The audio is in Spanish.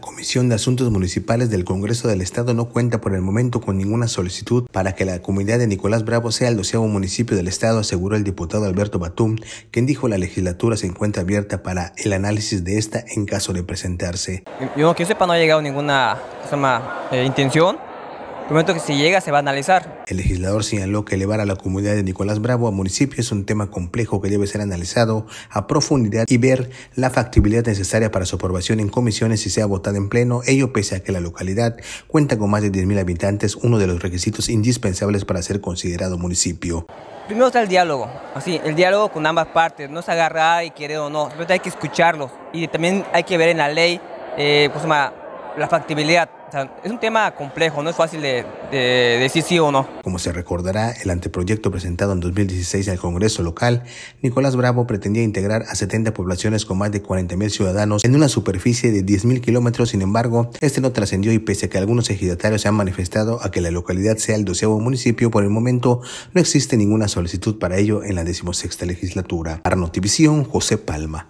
Comisión de Asuntos Municipales del Congreso del Estado no cuenta por el momento con ninguna solicitud para que la comunidad de Nicolás Bravo sea el doceavo municipio del Estado, aseguró el diputado Alberto Batum, quien dijo la legislatura se encuentra abierta para el análisis de esta en caso de presentarse. Yo que sepa no ha llegado ninguna se llama, eh, intención momento que se llega se va a analizar. El legislador señaló que elevar a la comunidad de Nicolás Bravo a municipio es un tema complejo que debe ser analizado a profundidad y ver la factibilidad necesaria para su aprobación en comisiones y sea votada en pleno, ello pese a que la localidad cuenta con más de 10.000 habitantes, uno de los requisitos indispensables para ser considerado municipio. Primero está el diálogo, así, el diálogo con ambas partes, no se agarra y querer o no, hay que escucharlos y también hay que ver en la ley pues, eh, más la factibilidad. es un tema complejo, no es fácil de, decir sí o no. Como se recordará, el anteproyecto presentado en 2016 en el Congreso local, Nicolás Bravo pretendía integrar a 70 poblaciones con más de 40.000 ciudadanos en una superficie de 10.000 kilómetros. Sin embargo, este no trascendió y pese a que algunos ejidatarios se han manifestado a que la localidad sea el doceavo municipio, por el momento no existe ninguna solicitud para ello en la decimosexta legislatura. Para José Palma.